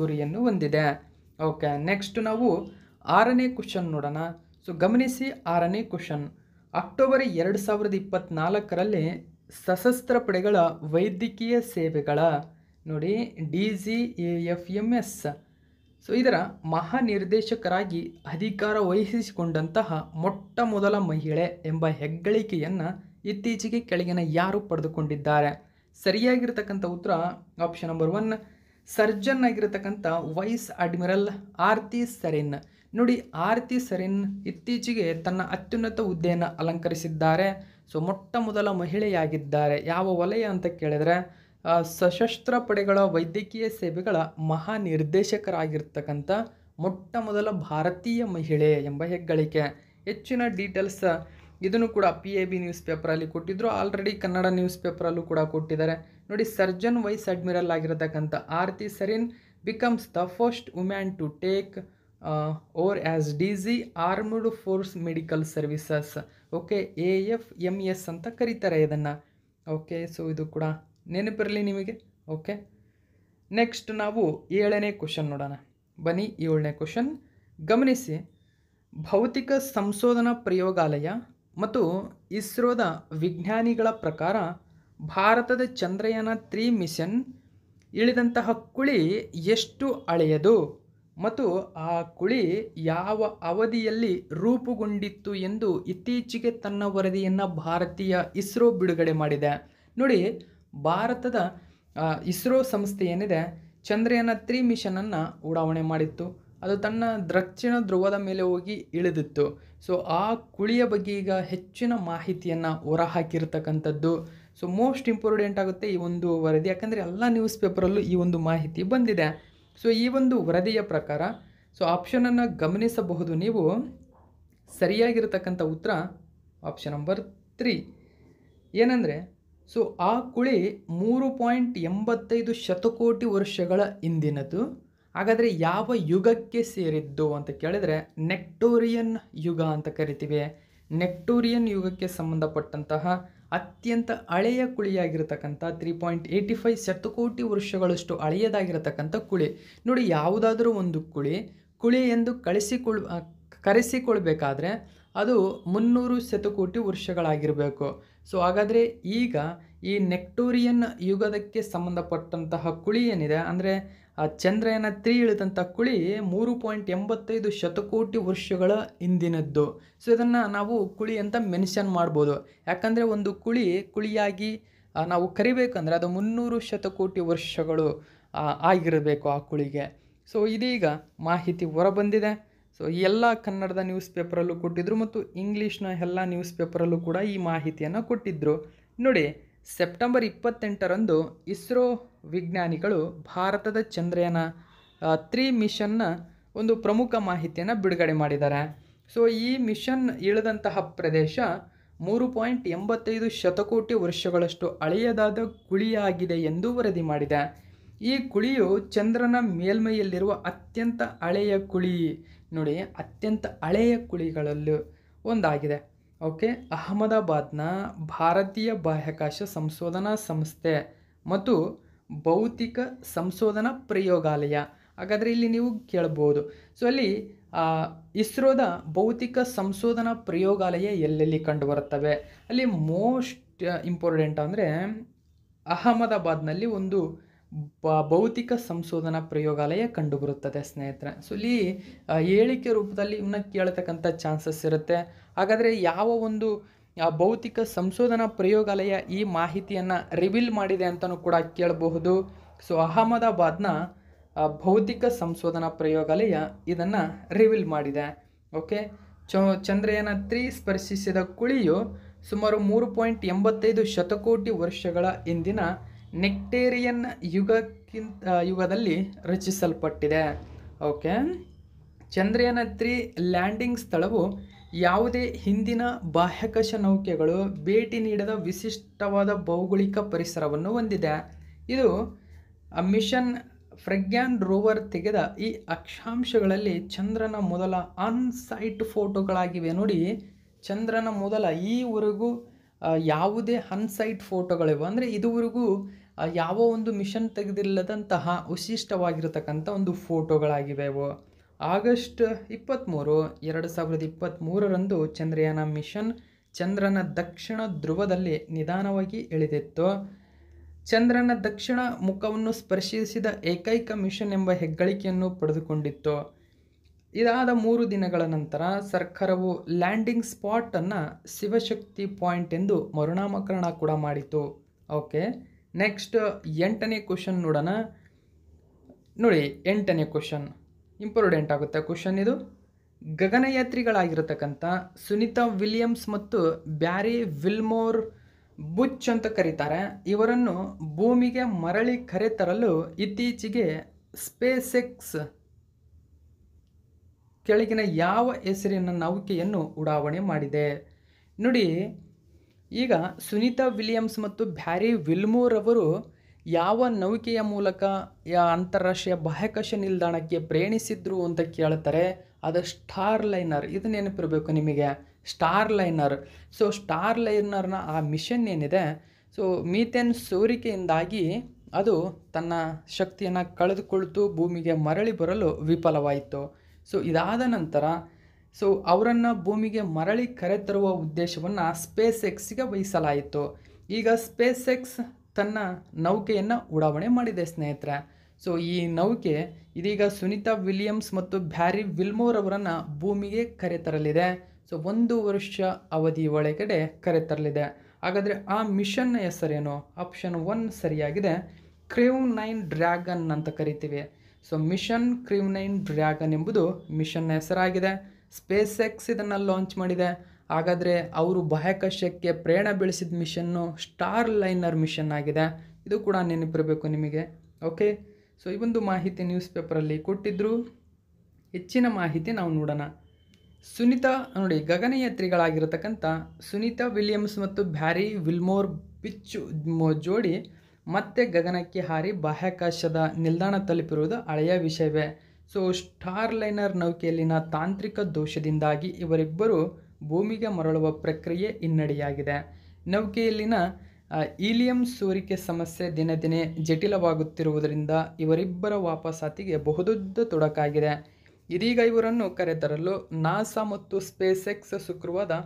Speaker 1: ಗುರಿಯನ್ನು ಹೊಂದಿದೆ ಓಕೆ ನೆಕ್ಸ್ಟ್ ನಾವು ಆರನೇ ಕ್ವಶನ್ ನೋಡೋಣ ಸೊ ಗಮನಿಸಿ ಆರನೇ ಕ್ವಶನ್ ಅಕ್ಟೋಬರ್ ಎರಡು ಸಾವಿರದ ಇಪ್ಪತ್ತ್ನಾಲ್ಕರಲ್ಲಿ ಸಶಸ್ತ್ರ ಪಡೆಗಳ ವೈದ್ಯಕೀಯ ಸೇವೆಗಳ ನೋಡಿ D G A F M S so ಇದರ ಮಹಾನಿರ್ದೇಶಕರಾಗಿ ಅಧಿಕಾರ ವಹಿಸಿಕೊಂಡಂತಹ ಮೊಟ್ಟ ಮೊದಲ ಮಹಿಳೆ ಎಂಬ ಹೆಗ್ಗಳಿಕೆಯನ್ನು ಇತ್ತೀಚೆಗೆ ಕೆಳಗಿನ ಯಾರು ಪಡೆದುಕೊಂಡಿದ್ದಾರೆ ಸರಿಯಾಗಿರ್ತಕ್ಕಂಥ ಉತ್ತರ ಆಪ್ಷನ್ ನಂಬರ್ ಒನ್ ಸರ್ಜನ್ ಆಗಿರತಕ್ಕಂಥ ವೈಸ್ ಅಡ್ಮಿರಲ್ ಆರ್ತಿ ಸರೇನ್ ನೋಡಿ ಆರತಿ ಸರಿನ್ ಇತ್ತೀಚೆಗೆ ತನ್ನ ಅತ್ಯುನ್ನತ ಹುದ್ದೆಯನ್ನು ಅಲಂಕರಿಸಿದ್ದಾರೆ ಸೊ ಮೊಟ್ಟ ಮೊದಲ ಮಹಿಳೆಯಾಗಿದ್ದಾರೆ ಯಾವ ವಲಯ ಅಂತ ಕೇಳಿದರೆ ಸಶಸ್ತ್ರ ಪಡೆಗಳ ವೈದ್ಯಕೀಯ ಸೇವೆಗಳ ಮಹಾ ನಿರ್ದೇಶಕರಾಗಿರ್ತಕ್ಕಂಥ ಮೊಟ್ಟ ಮೊದಲ ಭಾರತೀಯ ಮಹಿಳೆ ಎಂಬ ಹೆಗ್ಗಳಿಕೆ ಹೆಚ್ಚಿನ ಡೀಟೇಲ್ಸ್ ಇದನ್ನು ಕೂಡ ಪಿ ಎ ಬಿ ನ್ಯೂಸ್ ಪೇಪರಲ್ಲಿ ಕೊಟ್ಟಿದ್ದರು ಆಲ್ರೆಡಿ ಕನ್ನಡ ನ್ಯೂಸ್ ಪೇಪರಲ್ಲೂ ಕೂಡ ಕೊಟ್ಟಿದ್ದಾರೆ ನೋಡಿ ಸರ್ಜನ್ ವೈಸ್ ಅಡ್ಮಿರಲ್ ಆಗಿರತಕ್ಕಂಥ Arti Sarin becomes the first woman to take over as D G armed force medical services okay A F M S ಅಂತ ಕರೀತಾರೆ ಇದನ್ನು ಓಕೆ ಸೊ ಇದು ಕೂಡ ನೆನಪಿರಲಿ ನಿಮಗೆ ಓಕೆ ನೆಕ್ಸ್ಟ್ ನಾವು ಏಳನೇ ಕ್ವಶನ್ ನೋಡೋಣ ಬನ್ನಿ ಏಳನೇ ಕ್ವಶನ್ ಗಮನಿಸಿ ಭೌತಿಕ ಸಂಶೋಧನಾ ಪ್ರಯೋಗಾಲಯ ಮತ್ತು ಇಸ್ರೋದ ವಿಜ್ಞಾನಿಗಳ ಪ್ರಕಾರ ಭಾರತದ ಚಂದ್ರಯಾನ ತ್ರೀ ಮಿಷನ್ ಇಳಿದಂತಹ ಕುಳಿ ಎಷ್ಟು ಅಳೆಯದು ಮತ್ತು ಆ ಕುಳಿ ಯಾವ ಅವಧಿಯಲ್ಲಿ ರೂಪುಗೊಂಡಿತ್ತು ಎಂದು ಇತ್ತೀಚೆಗೆ ತನ್ನ ವರದಿಯನ್ನು ಭಾರತೀಯ ಇಸ್ರೋ ಬಿಡುಗಡೆ ಮಾಡಿದೆ ನೋಡಿ ಭಾರತದ ಇಸ್ರೋ ಸಂಸ್ಥೆ ಏನಿದೆ ಚಂದ್ರಯಾನ ತ್ರೀ ಮಿಷನನ್ನು ಉಡಾವಣೆ ಮಾಡಿತ್ತು ಅದು ತನ್ನ ದಕ್ಷಿಣ ಧ್ರುವದ ಮೇಲೆ ಹೋಗಿ ಇಳಿದಿತ್ತು ಸೊ ಆ ಕುಳಿಯ ಬಗ್ಗೆ ಈಗ ಹೆಚ್ಚಿನ ಮಾಹಿತಿಯನ್ನು ಹೊರಹಾಕಿರ್ತಕ್ಕಂಥದ್ದು ಸೊ ಮೋಸ್ಟ್ ಇಂಪಾರ್ಟೆಂಟ್ ಆಗುತ್ತೆ ಈ ಒಂದು ವರದಿ ಯಾಕಂದರೆ ಎಲ್ಲ ನ್ಯೂಸ್ ಪೇಪರಲ್ಲೂ ಈ ಒಂದು ಮಾಹಿತಿ ಬಂದಿದೆ ಸೊ ಈ ಒಂದು ವರದಿಯ ಪ್ರಕಾರ ಸೊ ಆಪ್ಷನನ್ನು ಗಮನಿಸಬಹುದು ನೀವು ಸರಿಯಾಗಿರತಕ್ಕಂಥ ಉತ್ತರ ಆಪ್ಷನ್ ನಂಬರ್ ತ್ರೀ ಏನಂದರೆ ಸೊ ಆ ಕುಳಿ ಮೂರು ಪಾಯಿಂಟ್ ಎಂಬತ್ತೈದು ಶತಕೋಟಿ ವರ್ಷಗಳ ಹಿಂದಿನದು ಹಾಗಾದರೆ ಯಾವ ಯುಗಕ್ಕೆ ಸೇರಿದ್ದು ಅಂತ ಕೇಳಿದರೆ ನೆಕ್ಟೋರಿಯನ್ ಯುಗ ಅಂತ ಕರಿತೀವಿ ನೆಕ್ಟೋರಿಯನ್ ಯುಗಕ್ಕೆ ಸಂಬಂಧಪಟ್ಟಂತಹ ಅತ್ಯಂತ ಹಳೆಯ ಕುಳಿಯಾಗಿರತಕ್ಕಂಥ ತ್ರೀ ಪಾಯಿಂಟ್ ಏಯ್ಟಿ ಫೈವ್ ಶತಕೋಟಿ ವರ್ಷಗಳಷ್ಟು ಹಳೆಯದಾಗಿರತಕ್ಕಂಥ ಕುಳಿ ನೋಡಿ ಯಾವುದಾದ್ರೂ ಒಂದು ಕುಳಿ ಕುಳಿ ಎಂದು ಕಳಿಸಿಕೊಳ್ ಕರೆಸಿಕೊಳ್ಬೇಕಾದ್ರೆ ಅದು ಮುನ್ನೂರು ಶತಕೋಟಿ ವರ್ಷಗಳಾಗಿರಬೇಕು ಸೊ ಹಾಗಾದರೆ ಈಗ ಈ ನೆಕ್ಟೋರಿಯನ್ ಯುಗದಕ್ಕೆ ಸಂಬಂಧಪಟ್ಟಂತಹ ಕುಳಿ ಏನಿದೆ ಅಂದರೆ ಆ ಚಂದ್ರಯಾನ ತ್ರೀ ಇಳಿದಂಥ ಕುಳಿ ಮೂರು ಪಾಯಿಂಟ್ ಎಂಬತ್ತೈದು ಶತಕೋಟಿ ವರ್ಷಗಳ ಹಿಂದಿನದ್ದು ಸೊ ಇದನ್ನು ನಾವು ಕುಳಿ ಅಂತ ಮೆನ್ಷನ್ ಮಾಡ್ಬೋದು ಯಾಕಂದರೆ ಒಂದು ಕುಳಿ ಕುಳಿಯಾಗಿ ನಾವು ಕರಿಬೇಕಂದ್ರೆ ಅದು ಮುನ್ನೂರು ಶತಕೋಟಿ ವರ್ಷಗಳು ಆಗಿರಬೇಕು ಆ ಕುಳಿಗೆ ಸೊ ಇದೀಗ ಮಾಹಿತಿ ಹೊರಬಂದಿದೆ ಸೊ ಎಲ್ಲ ಕನ್ನಡದ ನ್ಯೂಸ್ ಪೇಪರಲ್ಲೂ ಕೊಟ್ಟಿದ್ದರು ಮತ್ತು ಇಂಗ್ಲೀಷ್ನ ಎಲ್ಲ ನ್ಯೂಸ್ ಪೇಪರಲ್ಲೂ ಕೂಡ ಈ ಮಾಹಿತಿಯನ್ನು ಕೊಟ್ಟಿದ್ದರು ನೋಡಿ ಸೆಪ್ಟೆಂಬರ್ ಇಪ್ಪತ್ತೆಂಟರಂದು ಇಸ್ರೋ ವಿಜ್ಞಾನಿಗಳು ಭಾರತದ ಚಂದ್ರಯಾನ ತ್ರೀ ಮಿಷನ್ನ ಒಂದು ಪ್ರಮುಖ ಮಾಹಿತಿಯನ್ನು ಬಿಡುಗಡೆ ಮಾಡಿದ್ದಾರೆ ಸೊ ಈ ಮಿಷನ್ ಇಳಿದಂತಹ ಪ್ರದೇಶ ಮೂರು ಪಾಯಿಂಟ್ ಎಂಬತ್ತೈದು ಶತಕೋಟಿ ವರ್ಷಗಳಷ್ಟು ಹಳೆಯದಾದ ಗುಳಿಯಾಗಿದೆ ಎಂದು ವರದಿ ಮಾಡಿದೆ ಈ ಕುಳಿಯು ಚಂದ್ರನ ಮೇಲ್ಮೈಯಲ್ಲಿರುವ ಅತ್ಯಂತ ಹಳೆಯ ಕುಳಿ ನೋಡಿ ಅತ್ಯಂತ ಹಳೆಯ ಕುಳಿಗಳಲ್ಲೂ ಒಂದಾಗಿದೆ ಓಕೆ ಅಹಮದಾಬಾದ್ನ ಭಾರತೀಯ ಬಾಹ್ಯಾಕಾಶ ಸಂಶೋಧನಾ ಸಂಸ್ಥೆ ಮತ್ತು ಭೌತಿಕ ಸಂಶೋಧನಾ ಪ್ರಯೋಗಾಲಯ ಹಾಗಾದರೆ ಇಲ್ಲಿ ನೀವು ಕೇಳ್ಬೋದು ಸೊ ಅಲ್ಲಿ ಇಸ್ರೋದ ಭೌತಿಕ ಸಂಶೋಧನಾ ಪ್ರಯೋಗಾಲಯ ಎಲ್ಲೆಲ್ಲಿ ಕಂಡುಬರುತ್ತವೆ ಅಲ್ಲಿ ಮೋಸ್ಟ್ ಇಂಪಾರ್ಟೆಂಟ್ ಅಂದರೆ ಅಹಮದಾಬಾದ್ನಲ್ಲಿ ಒಂದು ಭೌತಿಕ ಸಂಶೋಧನಾ ಪ್ರಯೋಗಾಲಯ ಕಂಡುಬರುತ್ತದೆ ಸ್ನೇಹಿತರೆ ಸೊ ಇಲ್ಲಿ ಹೇಳಿಕೆ ರೂಪದಲ್ಲಿ ಇವನ್ನ ಕೇಳ್ತಕ್ಕಂಥ ಚಾನ್ಸಸ್ ಇರುತ್ತೆ ಹಾಗಾದರೆ ಯಾವ ಒಂದು ಭೌತಿಕ ಸಂಶೋಧನಾ ಪ್ರಯೋಗಾಲಯ ಈ ಮಾಹಿತಿಯನ್ನು ರಿವೀಲ್ ಮಾಡಿದೆ ಅಂತಲೂ ಕೂಡ ಕೇಳಬಹುದು ಸೊ ಅಹಮದಾಬಾದ್ನ ಭೌತಿಕ ಸಂಶೋಧನಾ ಪ್ರಯೋಗಾಲಯ ಇದನ್ನು ರಿವೀಲ್ ಮಾಡಿದೆ ಓಕೆ ಚೋ ಚಂದ್ರಯಾನ ತ್ರೀ ಸ್ಪರ್ಶಿಸಿದ ಕುಳಿಯು ಸುಮಾರು ಮೂರು ಪಾಯಿಂಟ್ ಎಂಬತ್ತೈದು ಶತಕೋಟಿ ವರ್ಷಗಳ ಹಿಂದಿನ ನೆಕ್ಟೇರಿಯನ್ ಯುಗಕ್ಕಿಂತ ಯುಗದಲ್ಲಿ ರಚಿಸಲ್ಪಟ್ಟಿದೆ ಓಕೆ ಚಂದ್ರಯಾನ ತ್ರೀ ಲ್ಯಾಂಡಿಂಗ್ ಸ್ಥಳವು ಯಾವುದೇ ಹಿಂದಿನ ಬಾಹ್ಯಾಕಾಶ ನೌಕೆಗಳು ಭೇಟಿ ನೀಡದ ವಿಶಿಷ್ಟವಾದ ಭೌಗೋಳಿಕ ಪರಿಸರವನ್ನು ಹೊಂದಿದೆ ಇದು ಮಿಷನ್ ಫ್ರೆಗ್ಯಾನ್ ರೋವರ್ ತೆಗೆದ ಈ ಅಕ್ಷಾಂಶಗಳಲ್ಲಿ ಚಂದ್ರನ ಮೊದಲ ಅನ್ಸೈಟ್ ಫೋಟೋಗಳಾಗಿವೆ ನೋಡಿ ಚಂದ್ರನ ಮೊದಲ ಈವರೆಗೂ ಯಾವುದೇ ಅನ್ಸೈಟ್ ಫೋಟೋಗಳಿವೆ ಅಂದರೆ ಇದುವರೆಗೂ ಯಾವ ಒಂದು ಮಿಷನ್ ತೆಗೆದಿಲ್ಲದಂತಹ ವಿಶಿಷ್ಟವಾಗಿರತಕ್ಕಂಥ ಒಂದು ಫೋಟೋಗಳಾಗಿವೆ ಆಗಸ್ಟ್ ಇಪ್ಪತ್ತ್ಮೂರು ಎರಡು ಸಾವಿರದ ಇಪ್ಪತ್ತ್ಮೂರರಂದು ಚಂದ್ರಯಾನ ಮಿಷನ್ ಚಂದ್ರನ ದಕ್ಷಿಣ ಧ್ರುವದಲ್ಲಿ ನಿಧಾನವಾಗಿ ಇಳಿದಿತ್ತು ಚಂದ್ರನ ದಕ್ಷಿಣ ಮುಖವನ್ನು ಸ್ಪರ್ಶಿಸಿದ ಏಕೈಕ ಮಿಷನ್ ಎಂಬ ಹೆಗ್ಗಳಿಕೆಯನ್ನು ಪಡೆದುಕೊಂಡಿತ್ತು ಇದಾದ ಮೂರು ದಿನಗಳ ನಂತರ ಸರ್ಕಾರವು ಲ್ಯಾಂಡಿಂಗ್ ಸ್ಪಾಟನ್ನು ಶಿವಶಕ್ತಿ ಪಾಯಿಂಟ್ ಎಂದು ಮರುನಾಮಕರಣ ಕೂಡ ಮಾಡಿತು ಓಕೆ ನೆಕ್ಸ್ಟ್ ಎಂಟನೇ ಕ್ವಶನ್ ನೋಡೋಣ ನೋಡಿ ಎಂಟನೇ ಕ್ವಶನ್ ಇಂಪಾರ್ಟೆಂಟ್ ಆಗುತ್ತೆ ಕ್ವಶನ್ ಇದು ಗಗನಯಾತ್ರಿಗಳಾಗಿರತಕ್ಕಂಥ ಸುನೀತಾ ವಿಲಿಯಮ್ಸ್ ಮತ್ತು ಬ್ಯಾರಿ ವಿಲ್ಮೋರ್ ಬುಚ್ ಅಂತ ಕರೀತಾರೆ ಇವರನ್ನು ಭೂಮಿಗೆ ಮರಳಿ ಕರೆತರಲು ಇತ್ತೀಚೆಗೆ ಸ್ಪೇಸೆಕ್ಸ್ ಕೆಳಗಿನ ಯಾವ ಹೆಸರಿನ ನೌಕೆಯನ್ನು ಉಡಾವಣೆ ಮಾಡಿದೆ ನೋಡಿ ಈಗ ಸುನೀತಾ ವಿಲಿಯಮ್ಸ್ ಮತ್ತು ಬ್ಯಾರಿ ವಿಲ್ಮೋರ್ ಅವರು ಯಾವ ನೌಕೆಯ ಮೂಲಕ ಯಾ ಅಂತಾರಾಷ್ಟ್ರೀಯ ಬಾಹ್ಯಾಕಾಶ ನಿಲ್ದಾಣಕ್ಕೆ ಪ್ರಯಾಣಿಸಿದ್ರು ಅಂತ ಕೇಳ್ತಾರೆ ಅದು ಸ್ಟಾರ್ ಲೈನರ್ ಇದು ನೆನಪಿರಬೇಕು ನಿಮಗೆ ಸ್ಟಾರ್ ಲೈನರ್ ಸೊ ಸ್ಟಾರ್ ಲೈನರ್ನ ಆ ಮಿಷನ್ ಏನಿದೆ ಸೊ ಮೀಥೇನ್ ಸೋರಿಕೆಯಿಂದಾಗಿ ಅದು ತನ್ನ ಶಕ್ತಿಯನ್ನು ಕಳೆದುಕೊಳ್ತು ಭೂಮಿಗೆ ಮರಳಿ ಬರಲು ವಿಫಲವಾಯಿತು ಸೊ ಇದಾದ ನಂತರ ಸೊ ಅವರನ್ನು ಭೂಮಿಗೆ ಮರಳಿ ಕರೆತರುವ ಉದ್ದೇಶವನ್ನು ಸ್ಪೇಸ್ ಎಕ್ಸ್ಗೆ ವಹಿಸಲಾಯಿತು ಈಗ ಸ್ಪೇಸ್ ಎಕ್ಸ್ ತನ್ನ ನೌಕೆಯನ್ನು ಉಡಾವಣೆ ಮಾಡಿದೆ ಸ್ನೇಹಿತರೆ ಸೊ ಈ ನೌಕೆ ಇದೀಗ ಸುನಿತಾ ವಿಲಿಯಮ್ಸ್ ಮತ್ತು ಬ್ಯಾರಿ ವಿಲ್ಮೋರ್ ಅವರನ್ನು ಭೂಮಿಗೆ ಕರೆತರಲಿದೆ ಸೊ ಒಂದು ವರ್ಷ ಅವಧಿ ಒಳಗಡೆ ಕರೆತರಲಿದೆ ಹಾಗಾದರೆ ಆ ಮಿಷನ್ನ ಹೆಸರೇನು ಆಪ್ಷನ್ ಒನ್ ಸರಿಯಾಗಿದೆ ಕ್ರೀವ್ ನೈನ್ ಡ್ರ್ಯಾಗನ್ ಅಂತ ಕರಿತೀವಿ so mission crew nine Dragon ಎಂಬುದು ಮಿಷನ್ನ ಹೆಸರಾಗಿದೆ ಸ್ಪೇಸ್ ಎಕ್ಸ್ ಇದನ್ನು ಲಾಂಚ್ ಮಾಡಿದೆ ಹಾಗಾದರೆ ಅವರು ಬಾಹ್ಯಾಕಾಶಕ್ಕೆ ಪ್ರೇರಣ ಬೆಳೆಸಿದ ಮಿಷನ್ನು ಸ್ಟಾರ್ ಲೈನರ್ ಮಿಷನ್ ಆಗಿದೆ ಇದು ಕೂಡ ನೆನಪಿರಬೇಕು ನಿಮಗೆ ಓಕೆ ಸೊ ಈ ಒಂದು ಮಾಹಿತಿ ನ್ಯೂಸ್ ಪೇಪರಲ್ಲಿ ಕೊಟ್ಟಿದ್ದರೂ ಹೆಚ್ಚಿನ ಮಾಹಿತಿ ನಾವು ನೋಡೋಣ ಸುನೀತಾ ನೋಡಿ ಗಗನಯಾತ್ರಿಗಳಾಗಿರತಕ್ಕಂಥ ಸುನೀತಾ ವಿಲಿಯಮ್ಸ್ ಮತ್ತು ಬ್ಯಾರಿ ವಿಲ್ಮೋರ್ ಬಿಚ್ಚು ಜೋಡಿ ಮತ್ತೆ ಗಗನಕ್ಕೆ ಹಾರಿ ಬಾಹ್ಯಾಕಾಶದ ನಿಲ್ದಾಣ ತಲುಪಿರುವುದು ಹಳೆಯ ವಿಷಯವೇ ಸೊ ಸ್ಟಾರ್ ಲೈನರ್ ನೌಕೆಯಲ್ಲಿನ ತಾಂತ್ರಿಕ ದೋಷದಿಂದಾಗಿ ಇವರಿಬ್ಬರು ಭೂಮಿಗೆ ಮರಳುವ ಪ್ರಕ್ರಿಯೆ ಹಿನ್ನಡೆಯಾಗಿದೆ ನೌಕೆಯಲ್ಲಿನ ಈಲಿಯಂ ಸೋರಿಕೆ ಸಮಸ್ಯೆ ದಿನ ದಿನೇ ಜಟಿಲವಾಗುತ್ತಿರುವುದರಿಂದ ಇವರಿಬ್ಬರ ವಾಪಸಾತಿಗೆ ಬಹುದೊಡ್ಡ ತೊಡಕಾಗಿದೆ ಇದೀಗ ಇವರನ್ನು ಕರೆತರಲು ನಾಸಾ ಮತ್ತು ಸ್ಪೇಸ್ ಎಕ್ಸ್ ಶುಕ್ರವಾದ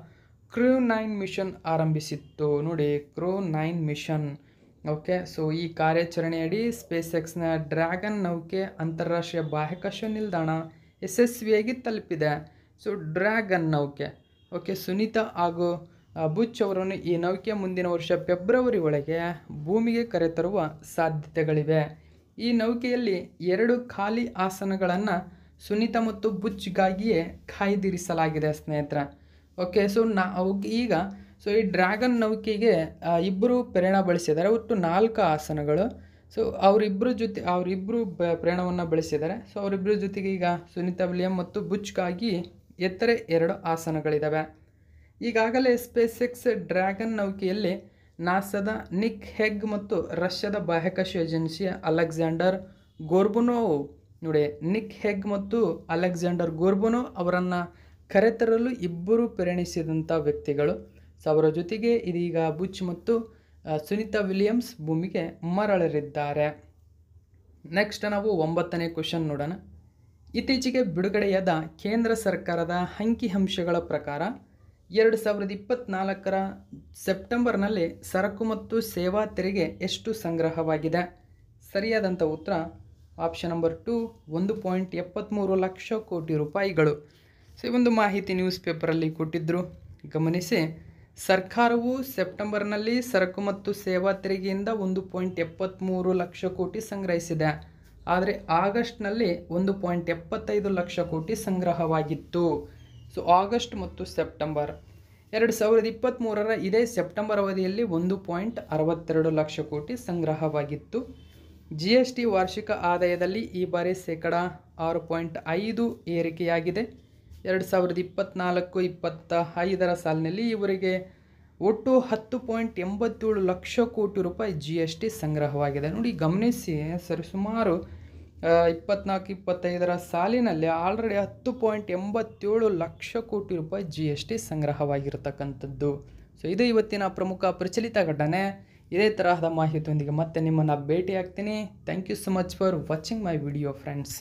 Speaker 1: ಕ್ರೂ ನೈನ್ ಮಿಷನ್ ಆರಂಭಿಸಿತ್ತು ನೋಡಿ crew nine mission okay so ಈ ಕಾರ್ಯಾಚರಣೆಯಡಿ ಸ್ಪೇಸ್ ಎಕ್ಸ್ನ ಡ್ರ್ಯಾಗನ್ ನೌಕೆ ಅಂತಾರಾಷ್ಟ್ರೀಯ ಬಾಹ್ಯಾಕಾಶ ನಿಲ್ದಾಣ ಯಶಸ್ವಿಯಾಗಿ ತಲುಪಿದೆ ಸೊ ಡ್ರ್ಯಾಗನ್ ನೌಕೆ ಓಕೆ ಸುನೀತಾ ಹಾಗೂ ಬುಚ್ ಅವರನ್ನು ಈ ನೌಕೆ ಮುಂದಿನ ವರ್ಷ ಫೆಬ್ರವರಿ ಒಳಗೆ ಭೂಮಿಗೆ ಕರೆತರುವ ಸಾಧ್ಯತೆಗಳಿವೆ ಈ ನೌಕೆಯಲ್ಲಿ ಎರಡು ಖಾಲಿ ಆಸನಗಳನ್ನು ಸುನೀತಾ ಮತ್ತು ಬುಚ್ಗಾಗಿಯೇ ಕಾಯ್ದಿರಿಸಲಾಗಿದೆ ಸ್ನೇಹಿತರ ಓಕೆ ಸೊ ನಾ ಈಗ ಸೊ ಈ ಡ್ರ್ಯಾಗನ್ ನೌಕೆಗೆ ಇಬ್ಬರು ಪ್ರೇರಣ ಬಳಸಿದ್ದಾರೆ ಒಟ್ಟು ನಾಲ್ಕು ಆಸನಗಳು ಸೊ ಅವರಿಬ್ಬರು ಜೊತೆ ಅವರಿಬ್ಬರು ಪ್ರಯಾಣವನ್ನು ಬಳಸಿದ್ದಾರೆ ಸೊ ಅವರಿಬ್ಬರ ಜೊತೆಗೆ ಈಗ ಸುನೀತಾ ವಿಲಿಯಂ ಮತ್ತು ಬುಚ್ಗಾಗಿ ಎತ್ತರೆ ಎರಡು ಆಸನಗಳಿದ್ದಾವೆ ಈಗಾಗಲೇ ಸ್ಪೇಸ್ ಎಕ್ಸ್ ಡ್ರ್ಯಾಗನ್ ನೌಕೆಯಲ್ಲಿ ನಾಸದ ನಿಕ್ ಹೆಗ್ ಮತ್ತು ರಷ್ಯಾದ ಬಾಹ್ಯಾಕಾಶ ಏಜೆನ್ಸಿಯ ಅಲೆಕ್ಸಾಂಡರ್ ಗೋರ್ಬುನೋವ್ ನೋಡಿ ನಿಕ್ ಹೆಗ್ ಮತ್ತು ಅಲೆಕ್ಸಾಂಡರ್ ಗೋರ್ಬುನೋ ಅವರನ್ನು ಕರೆತರಲು ಇಬ್ಬರು ಪ್ರಯಾಣಿಸಿದಂಥ ವ್ಯಕ್ತಿಗಳು ಸೊ ಅವರ ಜೊತೆಗೆ ಇದೀಗ ಬುಚ್ ಮತ್ತು ಸುನೀತಾ ವಿಲಿಯಮ್ಸ್ ಭೂಮಿಗೆ ಮರಳರಿದ್ದಾರೆ ನೆಕ್ಸ್ಟ್ ನಾವು ಒಂಬತ್ತನೇ ಕ್ವಶನ್ ನೋಡೋಣ ಇತ್ತೀಚೆಗೆ ಬಿಡುಗಡೆಯಾದ ಕೇಂದ್ರ ಸರ್ಕಾರದ ಅಂಕಿಅಂಶಗಳ ಪ್ರಕಾರ ಎರಡು ಸಾವಿರದ ಇಪ್ಪತ್ತ್ನಾಲ್ಕರ ಸೆಪ್ಟೆಂಬರ್ನಲ್ಲಿ ಸರಕು ಮತ್ತು ಸೇವಾ ತೆರಿಗೆ ಎಷ್ಟು ಸಂಗ್ರಹವಾಗಿದೆ ಸರಿಯಾದಂಥ ಉತ್ತರ ಆಪ್ಷನ್ ನಂಬರ್ ಟು ಒಂದು ಪಾಯಿಂಟ್ ಎಪ್ಪತ್ತ್ಮೂರು ಲಕ್ಷ ಕೋಟಿ ರೂಪಾಯಿಗಳು ಸೊ ಈ ಒಂದು ಮಾಹಿತಿ ನ್ಯೂಸ್ ಪೇಪರಲ್ಲಿ ಕೊಟ್ಟಿದ್ದರು ಗಮನಿಸಿ ಸರ್ಕಾರವು ಸೆಪ್ಟೆಂಬರ್ನಲ್ಲಿ ಸರಕು ಮತ್ತು ಸೇವಾ ತೆರಿಗೆಯಿಂದ ಒಂದು ಪಾಯಿಂಟ್ ಎಪ್ಪತ್ತ್ಮೂರು ಲಕ್ಷ ಕೋಟಿ ಸಂಗ್ರಹಿಸಿದೆ ಆದರೆ ಆಗಸ್ಟ್ನಲ್ಲಿ ಒಂದು ಪಾಯಿಂಟ್ ಎಪ್ಪತ್ತೈದು ಲಕ್ಷ ಕೋಟಿ ಸಂಗ್ರಹವಾಗಿತ್ತು ಸೊ ಆಗಸ್ಟ್ ಮತ್ತು ಸೆಪ್ಟೆಂಬರ್ ಎರಡು ಸಾವಿರದ ಇಪ್ಪತ್ತ್ಮೂರರ ಇದೇ ಸೆಪ್ಟೆಂಬರ್ ಅವಧಿಯಲ್ಲಿ ಒಂದು ಪಾಯಿಂಟ್ ಅರವತ್ತೆರಡು lakh crore ಸಂಗ್ರಹವಾಗಿತ್ತು G S T ವಾರ್ಷಿಕ ಆದಾಯದಲ್ಲಿ ಈ ಬಾರಿ ಶೇಕಡಾ ಆರು ಪಾಯಿಂಟ್ ಐದು ಏರಿಕೆಯಾಗಿದೆ ಎರಡು ಸಾವಿರದ ಇಪ್ಪತ್ತ್ನಾಲ್ಕು ಇಪ್ಪತ್ತ ಐದರ ಸಾಲಿನಲ್ಲಿ ಇವರಿಗೆ ಒಟ್ಟು ಹತ್ತು ಪಾಯಿಂಟ್ ಎಂಬತ್ತೇಳು ಲಕ್ಷ ಕೋಟಿ ರೂಪಾಯಿ ಜಿ ಎಸ್ ಟಿ ಸಂಗ್ರಹವಾಗಿದೆ ನೋಡಿ ಗಮನಿಸಿ ಸರಿ ಸುಮಾರು ಇಪ್ಪತ್ನಾಲ್ಕು ಇಪ್ಪತ್ತೈದರ ಸಾಲಿನಲ್ಲಿ ಆಲ್ರೆಡಿ ಹತ್ತು ಪಾಯಿಂಟ್ ಎಂಬತ್ತೇಳು ಲಕ್ಷ ಕೋಟಿ ರೂಪಾಯಿ ಜಿ ಎಸ್ ಟಿ ಸಂಗ್ರಹವಾಗಿರತಕ್ಕಂಥದ್ದು ಸೊ ಇದು ಇವತ್ತಿನ ಪ್ರಮುಖ ಪ್ರಚಲಿತ ಘಟನೆ ಇದೇ ತರಹದ ಮಾಹಿತಿಯೊಂದಿಗೆ ಮತ್ತೆ ನಿಮ್ಮನ್ನು ಭೇಟಿ ಆಗ್ತೀನಿ thank you so much for watching my video friends